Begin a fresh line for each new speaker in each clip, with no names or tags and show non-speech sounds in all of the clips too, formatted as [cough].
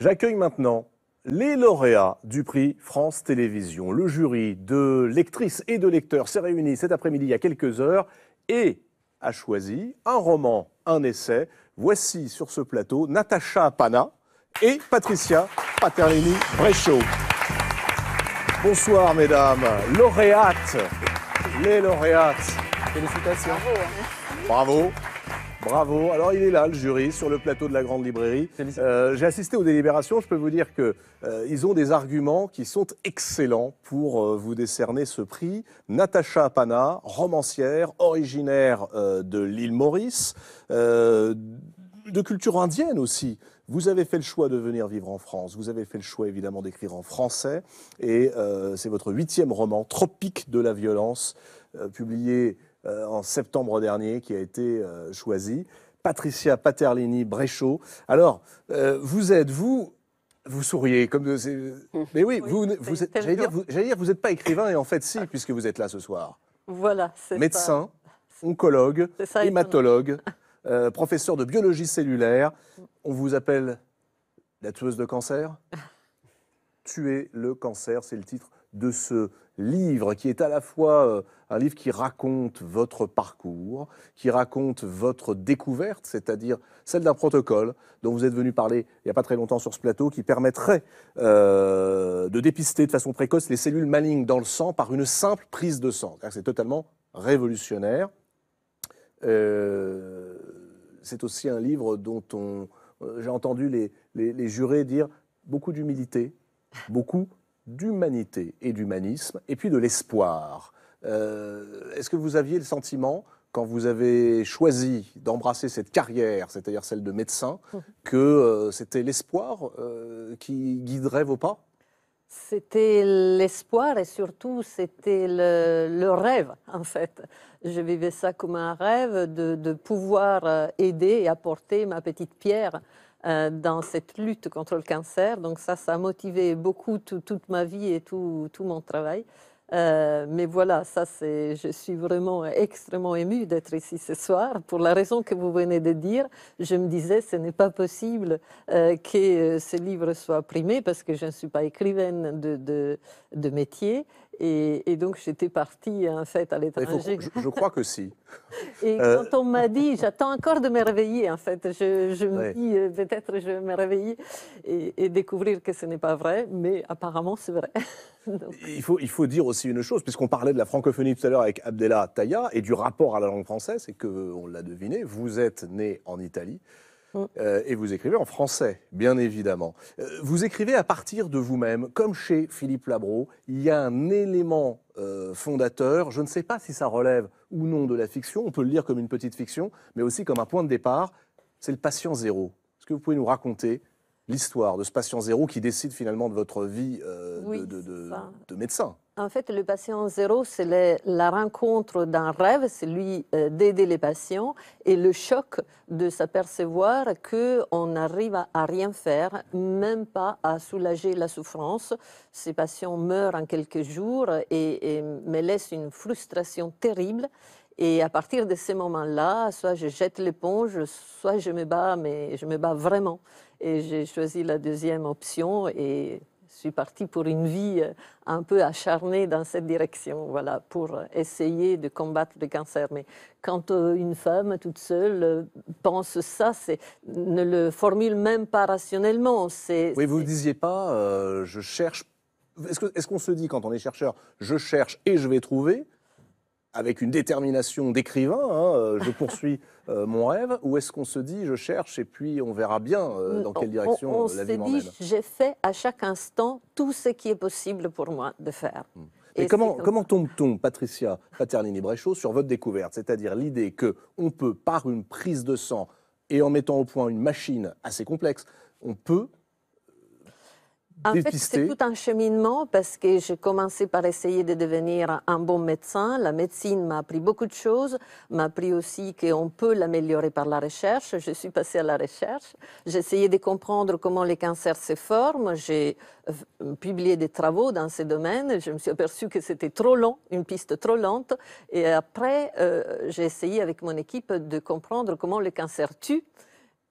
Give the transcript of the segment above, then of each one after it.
J'accueille maintenant les lauréats du prix France Télévisions. Le jury de lectrices et de lecteurs s'est réuni cet après-midi il y a quelques heures et a choisi un roman, un essai. Voici sur ce plateau Natacha Pana et Patricia paterlini bréchot Bonsoir mesdames, lauréates, les lauréates. Félicitations. Bravo. Bravo. Bravo. Alors il est là, le jury, sur le plateau de la grande librairie. Euh, j'ai assisté aux délibérations. Je peux vous dire que euh, ils ont des arguments qui sont excellents pour euh, vous décerner ce prix. Natacha Pana, romancière, originaire de l'île Maurice, de culture indienne aussi. Vous avez fait le choix de venir vivre en France, vous avez fait le choix évidemment d'écrire en français, et c'est votre huitième roman, Tropique de la violence, publié euh, en septembre dernier qui a été euh, choisie. Patricia Paterlini Bréchot. Alors, euh, vous êtes, vous, vous souriez comme de... [laughs] Mais oui, vous, vous j'allais dire, vous, n'êtes pas écrivain et en fait si, puisque vous êtes là ce soir.
Voilà, c'est Médecin,
oncologue, hématologue, [laughs] professeur de biologie cellulaire. On vous appelle la tueuse de cancer. [laughs] Tuer le cancer, c'est le titre de ce livre qui est à la fois euh, un livre qui raconte votre parcours, qui raconte votre découverte, c'est-à-dire celle d'un protocole dont vous êtes venu parler il n'y a pas très longtemps sur ce plateau, qui permettrait euh, de dépister de façon précoce les cellules malignes dans le sang par une simple prise de sang. C'est totalement révolutionnaire. Euh, c'est aussi un livre dont j'ai entendu les, les jurés dire beaucoup d'humilité, beaucoup d'humanité et d'humanisme, et puis de l'espoir. Euh, est-ce que vous aviez le sentiment, quand vous avez choisi d'embrasser cette carrière, c'est-à-dire celle de médecin, mmh. que euh, c'était l'espoir euh, qui guiderait vos pas
c'était l'espoir et surtout c'était le, rêve en fait. Je vivais ça comme un rêve de pouvoir aider et apporter ma petite pierre euh, dans cette lutte contre le cancer. Donc ça, ça a motivé beaucoup toute ma vie et tout, mon travail. Euh, mais voilà, ça c'est, je suis vraiment extrêmement émue d'être ici ce soir pour la raison que vous venez de dire. Je me disais, ce n'est pas possible euh, que ce livre soit primé parce que je ne suis pas écrivaine de, de, de métier et, donc j'étais partie en hein, fait à l'étranger.
Je, crois que si.
[laughs] et euh. quand on m'a dit, j'attends encore de me réveiller, en fait, je, me dis, euh, peut-être je vais me réveiller et, découvrir que ce n'est pas vrai, mais apparemment c'est vrai. [laughs]
il, faut, il faut dire aussi une chose, puisqu'on parlait de la francophonie tout à l'heure avec Abdella Taya et du rapport à la langue française, et que, on l'a deviné, vous êtes né en Italie. Hum. Euh, et vous écrivez en français, bien évidemment. Euh, vous écrivez à partir de vous-même, comme chez Philippe Labro, il y a un élément euh, fondateur, je ne sais pas si ça relève ou non de la fiction, on peut le lire comme une petite fiction, mais aussi comme un point de départ, c'est le patient zéro. Est-ce que vous pouvez nous raconter l'histoire de ce patient zéro qui décide finalement de votre vie euh, de, médecin.
En fait, le patient zéro, c'est la rencontre d'un rêve, c'est lui euh, d'aider les patients, et le choc de s'apercevoir qu'on n'arrive à, rien faire, même pas à soulager la souffrance. Ces patients meurent en quelques jours et, et me laissent une frustration terrible. Et à partir de ce moment-là, soit je jette l'éponge, soit je me bats, mais je me bats vraiment. Et j'ai choisi la deuxième option et je suis partie pour une vie euh, un peu acharnée dans cette direction, voilà, pour essayer de combattre le cancer. Mais quand euh, une femme toute seule euh, pense ça, c'est, ne le formule même pas rationnellement. C'est,
oui, vous ne disiez pas, je cherche. ce est-ce qu'on se dit quand on est chercheur, je cherche et je vais trouver avec une détermination d'écrivain, hein, euh, je [laughs] poursuis euh, mon rêve, ou est-ce qu'on se dit je cherche et puis on verra bien euh, mm, dans quelle direction la vie m'emmène On se dit
j'ai fait à chaque instant tout ce qui est possible pour moi de faire. Mm. Et, comment,
tombe-t-on, Patricia paterlini Brechot, sur votre découverte C'est-à-dire l'idée que on peut, par une prise de sang et en mettant au point une machine assez complexe, on peut
en fait, c'est tout un cheminement parce que j'ai commencé par essayer de devenir un bon médecin. La médecine m'a appris beaucoup de choses, m'a appris aussi qu'on peut l'améliorer par la recherche. Je suis passée à la recherche. J'ai essayé de comprendre comment les cancers se forment. J'ai euh, publié des travaux dans ces domaines. Je me suis aperçue que c'était trop long, une piste trop lente. Et après, euh, j'ai essayé avec mon équipe de comprendre comment le cancer tue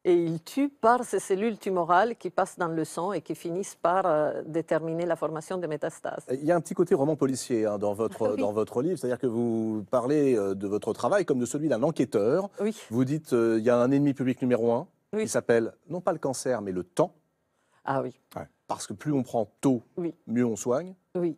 et il tue par ces cellules tumorales qui passent dans le sang et qui finissent par euh, déterminer la formation des métastases.
Il y a un petit côté roman policier hein, dans, votre, ah dans votre livre, c'est-à-dire que vous parlez euh, de votre travail comme de celui d'un enquêteur. Vous dites qu'il euh, y a un ennemi public numéro un qui s'appelle non pas le cancer mais le temps. Ah oui. parce que plus on prend tôt, mieux on soigne. Oui.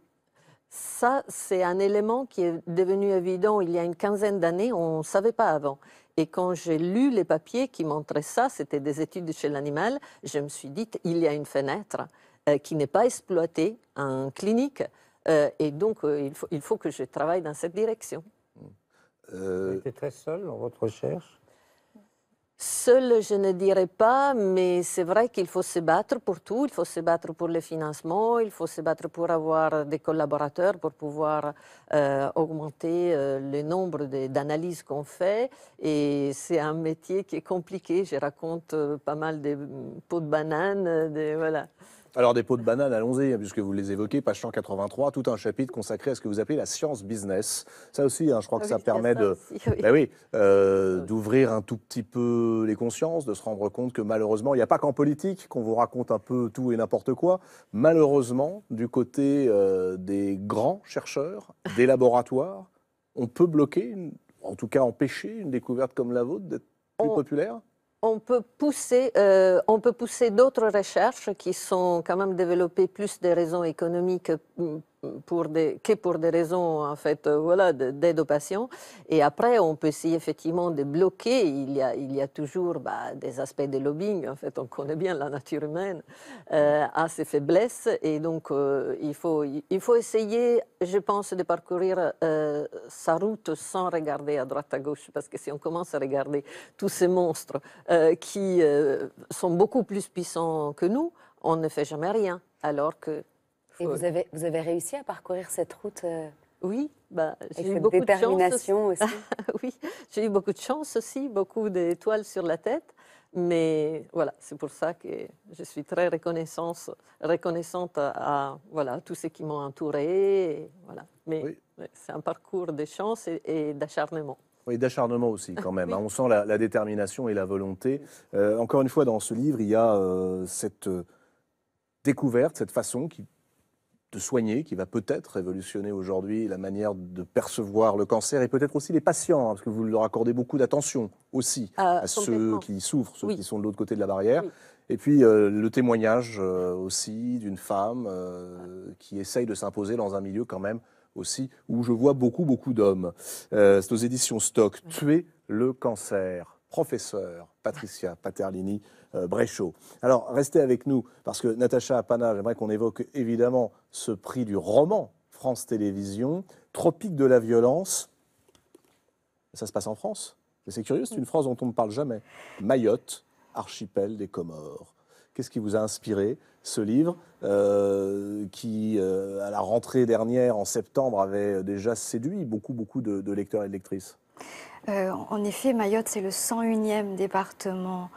Ça, c'est un élément qui est devenu évident il y a une quinzaine d'années, on ne savait pas avant. Et quand j'ai lu les papiers qui montraient ça, c'était des études chez l'animal, je me suis dit, il y a une fenêtre euh, qui n'est pas exploitée en clinique. Euh, et donc, euh, il, faut, il, faut, que je travaille dans cette direction.
Vous étiez très seul dans votre recherche
Seul, je ne dirais pas, mais c'est vrai qu'il faut se battre pour tout. Il faut se battre pour le financement, il faut se battre pour avoir des collaborateurs, pour pouvoir euh, augmenter euh, le nombre d'analyses qu'on fait. Et c'est un métier qui est compliqué. Je raconte euh, pas mal de pots de bananes. De, voilà.
Alors, des pots de banane, allons-y, hein, puisque vous les évoquez, page 183, tout un chapitre consacré à ce que vous appelez la science business. Ça aussi, hein, je crois que ah ça permet de, oui. Ben euh, d'ouvrir un tout petit peu les consciences, de se rendre compte que malheureusement, il n'y a pas qu'en politique qu'on vous raconte un peu tout et n'importe quoi. Malheureusement, du côté euh, des grands chercheurs, des laboratoires, on peut bloquer, en tout cas empêcher, une découverte comme la vôtre d'être plus populaire
on peut pousser, euh, on peut pousser d'autres recherches qui sont quand même développées plus des raisons économiques mm, que pour des raisons en fait, euh, voilà, d'aide aux patients. Et après, on peut essayer effectivement de bloquer. Il y a, il y a toujours bah, des aspects de lobbying. En fait, on connaît bien la nature humaine euh, à ses faiblesses. Et donc, euh, il, faut, il faut essayer, je pense, de parcourir sa route sans regarder à droite, à gauche. Parce que si on commence à regarder tous ces monstres qui sont beaucoup plus puissants que nous, on ne fait jamais rien. Alors que
et vous avez, vous avez réussi à parcourir cette route euh,
oui, bah, j'ai eu beaucoup de chance. Aussi. [laughs] oui, j'ai eu beaucoup de chance aussi, beaucoup d'étoiles sur la tête. Mais voilà, c'est pour ça que je suis très reconnaissante, à, voilà, tous ceux qui m'ont entourée. voilà. Mais c'est un parcours de chance et, d'acharnement.
Oui, d'acharnement aussi quand même. [laughs] Hein. On sent la, détermination et la volonté. Euh, encore une fois, dans ce livre, il y a euh, cette découverte, cette façon qui de soigner, qui va peut-être révolutionner aujourd'hui la manière de percevoir le cancer et peut-être aussi les patients, hein, parce que vous leur accordez beaucoup d'attention aussi euh, à ceux qui souffrent, ceux qui sont de l'autre côté de la barrière. Et puis euh, le témoignage euh, aussi d'une femme qui essaye de s'imposer dans un milieu quand même aussi où je vois beaucoup, beaucoup d'hommes. C'est aux éditions Stock, Tuer le cancer professeur Patricia Paterlini-Bréchot. Euh, Alors, restez avec nous, parce que Natacha Apana, j'aimerais qu'on évoque évidemment ce prix du roman France Télévisions, Tropique de la violence. Ça se passe en France. C'est curieux, c'est une phrase dont on ne parle jamais. Mayotte, archipel des Comores. Qu'est-ce qui vous a inspiré ce livre euh, qui, euh, à la rentrée dernière, en septembre, avait déjà séduit beaucoup, beaucoup de lecteurs et de lectrices
euh, en effet, Mayotte, c'est le 101e département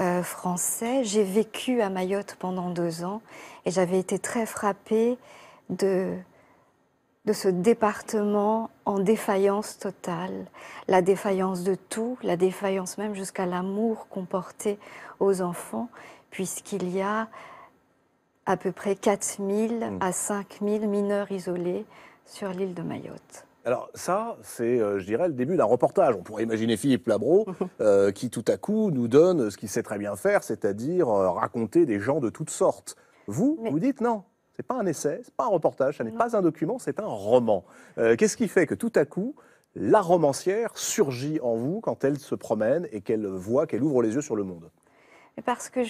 euh, français. J'ai vécu à Mayotte pendant deux ans et j'avais été très frappée de, ce département en défaillance totale, la défaillance de tout, la défaillance même jusqu'à l'amour qu'on portait aux enfants, puisqu'il y a à peu près 4000 à 5000 mineurs isolés sur l'île de Mayotte.
Alors ça, c'est, euh, je dirais, le début d'un reportage. On pourrait imaginer Philippe Labro [laughs] euh, qui, tout à coup, nous donne ce qu'il sait très bien faire, c'est-à-dire euh, raconter des gens de toutes sortes. Vous, vous dites non. C'est pas un essai, c'est pas un reportage, ce n'est pas un document, c'est un roman. Qu'est-ce qui fait que tout à coup, la romancière surgit en vous quand elle se promène et qu'elle voit, qu'elle ouvre les yeux sur le monde
Parce que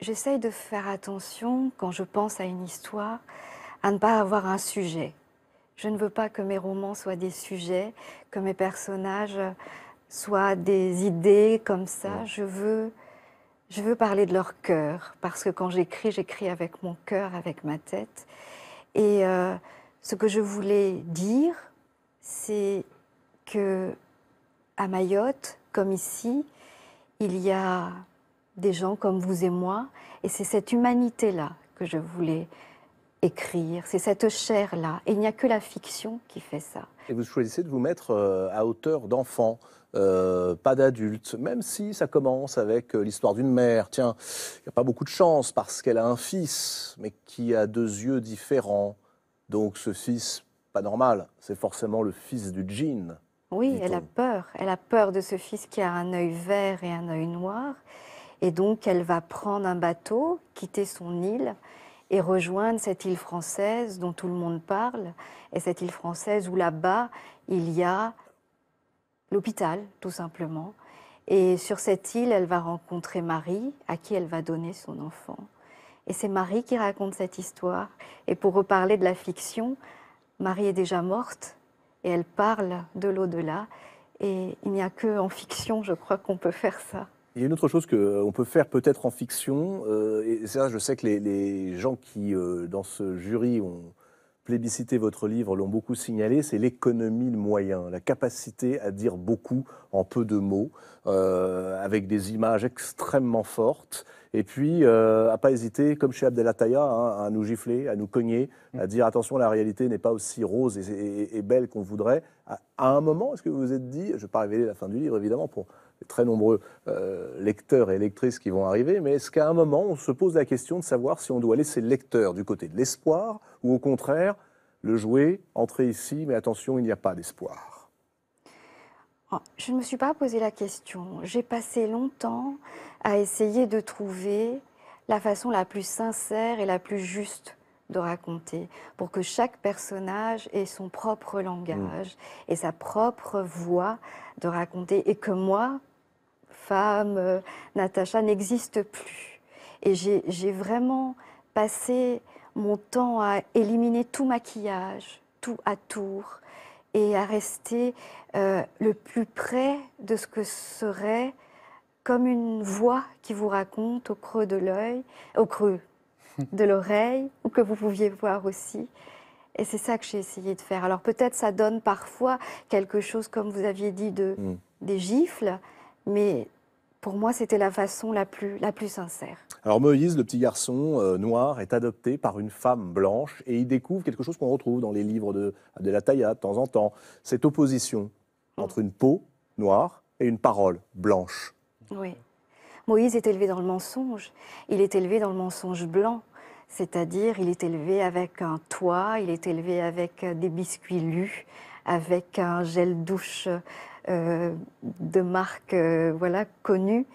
j'essaye de faire attention quand je pense à une histoire à ne pas avoir un sujet. Je ne veux pas que mes romans soient des sujets, que mes personnages soient des idées comme ça. Je veux, parler de leur cœur, parce que quand j'écris, j'écris avec mon cœur, avec ma tête. Et euh, ce que je voulais dire, c'est que à Mayotte, comme ici, il y a des gens comme vous et moi, et c'est cette humanité-là que je voulais écrire, c'est cette chair-là. il n'y a que la fiction qui fait ça.
Et vous choisissez de vous mettre euh, à hauteur d'enfant. Euh, pas d'adulte, même si ça commence avec euh, l'histoire d'une mère. Tiens, il n'y a pas beaucoup de chance parce qu'elle a un fils, mais qui a deux yeux différents. Donc ce fils, pas normal, c'est forcément le fils du djinn.
Oui, elle a peur. Elle a peur de ce fils qui a un œil vert et un œil noir. Et donc, elle va prendre un bateau, quitter son île et rejoindre cette île française dont tout le monde parle, et cette île française où là-bas, il y a l'hôpital, tout simplement. Et sur cette île, elle va rencontrer Marie, à qui elle va donner son enfant. Et c'est Marie qui raconte cette histoire. Et pour reparler de la fiction, Marie est déjà morte et elle parle de l'au-delà. Et il n'y a que en fiction, je crois, qu'on peut faire ça.
Il y a une autre chose qu'on euh, peut faire peut-être en fiction, euh, et ça je sais que les, gens qui, euh, dans ce jury, ont plébiscité votre livre, l'ont beaucoup signalé, c'est l'économie de moyens, la capacité à dire beaucoup en peu de mots, avec des images extrêmement fortes, et puis à pas hésiter, comme chez Abdelataya, hein, à nous gifler, à nous cogner, mm. à dire attention, la réalité n'est pas aussi rose et, belle qu'on voudrait. À, à, un moment, est-ce que vous vous êtes dit, je ne vais pas révéler la fin du livre évidemment pour très nombreux euh, lecteurs et lectrices qui vont arriver, mais est-ce qu'à un moment, on se pose la question de savoir si on doit laisser le lecteur du côté de l'espoir ou au contraire le jouer, entrer ici, mais attention, il n'y a pas d'espoir
oh, Je ne me suis pas posé la question. J'ai passé longtemps à essayer de trouver la façon la plus sincère et la plus juste de raconter, pour que chaque personnage ait son propre langage mmh. et sa propre voix de raconter, et que moi, femme, euh, Natacha, n'existe plus. Et j'ai vraiment passé mon temps à éliminer tout maquillage, tout à tour, et à rester euh, le plus près de ce que serait comme une voix qui vous raconte au creux de l'œil, au creux [laughs] de l'oreille, ou que vous pouviez voir aussi. Et c'est ça que j'ai essayé de faire. Alors peut-être ça donne parfois quelque chose, comme vous aviez dit, de, mm. des gifles, mais pour moi, c'était la façon la plus, la plus sincère.
Alors Moïse, le petit garçon euh, noir, est adopté par une femme blanche et il découvre quelque chose qu'on retrouve dans les livres de, de la Taïa de temps en temps, cette opposition mm. entre une peau noire et une parole blanche.
Oui. Moïse est élevé dans le mensonge. Il est élevé dans le mensonge blanc. C'est-à-dire, il est élevé avec un toit, il est élevé avec des biscuits lus, avec un gel douche euh, de marques euh, voilà, connues.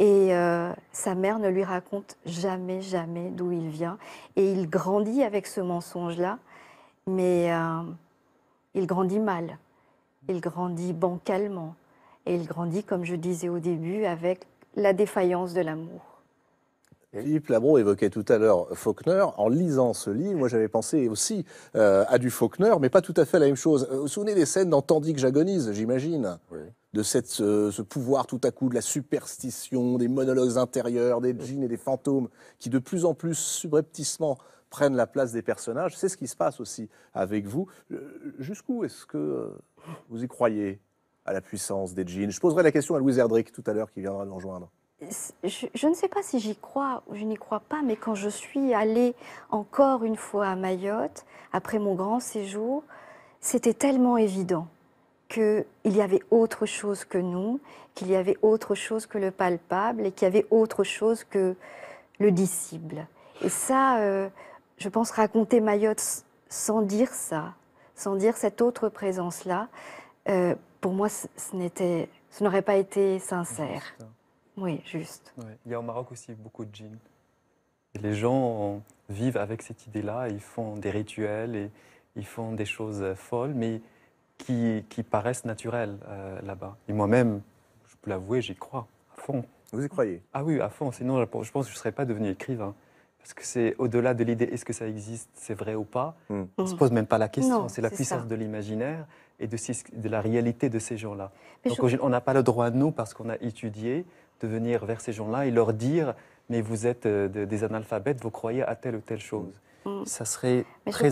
Et euh, sa mère ne lui raconte jamais, jamais d'où il vient. Et il grandit avec ce mensonge-là, mais il grandit mal. Il grandit bancalement. Et il grandit, comme je disais au début, avec la défaillance de l'amour.
Philippe Labro évoquait tout à l'heure Faulkner. En lisant ce livre, moi j'avais pensé aussi euh, à du Faulkner, mais pas tout à fait la même chose. Vous vous souvenez des scènes dans Tandis que j'agonise, j'imagine De cette, ce, pouvoir tout à coup de la superstition, des monologues intérieurs, des djinns et des fantômes qui de plus en plus subrepticement prennent la place des personnages. C'est ce qui se passe aussi avec vous. Euh, jusqu'où est-ce que euh, vous y croyez à la puissance des djinns Je poserai la question à Louise Erdrich tout à l'heure qui viendra nous rejoindre
je, ne sais pas si j'y crois ou je n'y crois pas, mais quand je suis allée encore une fois à Mayotte, après mon grand séjour, c'était tellement évident qu'il y avait autre chose que nous, qu'il y avait autre chose que le palpable et qu'il y avait autre chose que le disciple. Et ça, euh, je pense raconter Mayotte sans dire ça, sans dire cette autre présence-là, euh, pour moi, ce, n'aurait pas été sincère. Oui, juste. Il
y a au Maroc aussi beaucoup de djinns. les gens vivent avec cette idée-là, ils font des rituels et ils font des choses euh, folles, mais qui, paraissent naturelles euh, là-bas. Et moi-même, je peux l'avouer, j'y crois à fond. Vous y croyez Ah oui, à fond. Sinon, je pense que je ne serais pas devenu écrivain. Parce que c'est au-delà de l'idée est-ce que ça existe, c'est vrai ou pas hmm. On ne se pose même pas la question. C'est la puissance de l'imaginaire et de, la réalité de ces gens-là. Donc on n'a pas le droit, nous, parce qu'on a étudié, de venir vers ces gens-là et leur dire mais vous êtes euh, des analphabètes, vous croyez à telle ou telle chose. Mm. Mm. Ça serait très,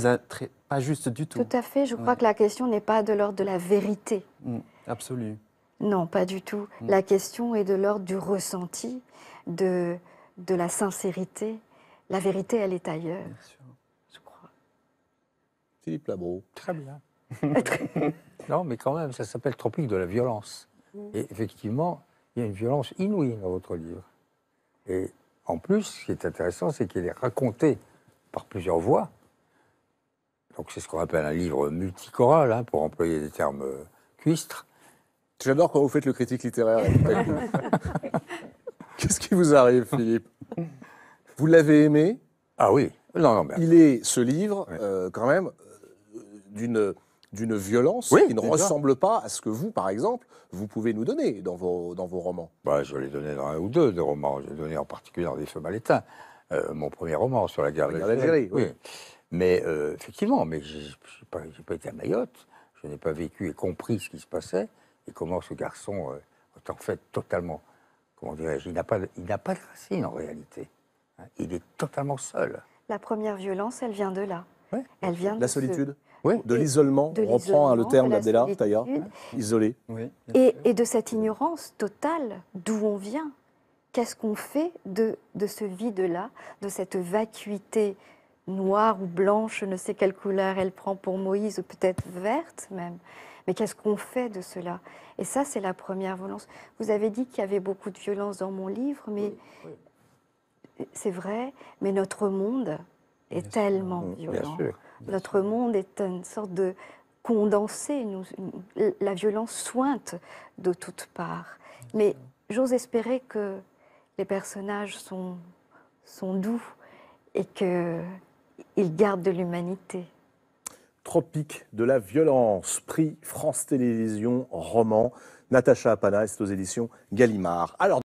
pas juste du tout. Tout
à fait. Je crois que la question n'est pas de l'ordre de la vérité.
Mm, Absolue.
Non, pas du tout. La question est de l'ordre du ressenti, de, de la sincérité. La vérité, elle est ailleurs. Bien sûr. Je crois.
Philippe Labreau. Très bien. [laughs] [laughs] non, mais quand même, ça s'appelle Tropique de la violence. Et effectivement, il y a une violence inouïe dans votre livre. Et en plus, ce qui est intéressant, c'est qu'il est raconté par plusieurs voix. Donc c'est ce qu'on appelle un livre multichoral, hein, pour employer des termes euh, cuistres. J'adore quand vous faites le critique littéraire.
[laughs]
Qu'est-ce qui vous arrive, Philippe Vous l'avez aimé Ah oui. Non, non, Il est, ce livre, euh, quand même, euh, d'une d'une violence qui ne ressemble pas à ce que vous, par exemple, vous pouvez nous donner dans vos, dans vos romans. Bah, je l'ai donné dans un ou deux de romans. l'ai donné en particulier dans Les Feux mal éteints, euh, mon premier roman sur la guerre d'Algérie. Oui. oui. Mais euh, effectivement, mais je n'ai pas, été à Mayotte, je n'ai pas vécu et compris ce qui se passait et comment ce garçon euh, est en fait totalement, comment dirais-je, il n'a pas, il n'a pas de racine en réalité. Hein, il est totalement seul.
La première violence, elle vient de là. Elle vient de la solitude
de l'isolement. On reprend hein, le terme d'Adela Taïa, isolé. et,
de cette ignorance totale d'où on vient. Qu'est-ce qu'on fait de, ce vide-là, de cette vacuité noire ou blanche, je ne sais quelle couleur elle prend pour Moïse, ou peut-être verte même. Mais qu'est-ce qu'on fait de cela Et ça, c'est la première violence. Vous avez dit qu'il y avait beaucoup de violence dans mon livre, mais c'est vrai, mais notre monde, est tellement mm, violent. Notre monde est une sorte de condensé. Nous, la violence sointe de toutes parts. Mais j'ose espérer que les personnages sont, sont doux et qu'ils gardent de l'humanité.
Tropique de la violence, prix France Télévisions, roman, Natacha Apana, c'est aux éditions Gallimard. Alors,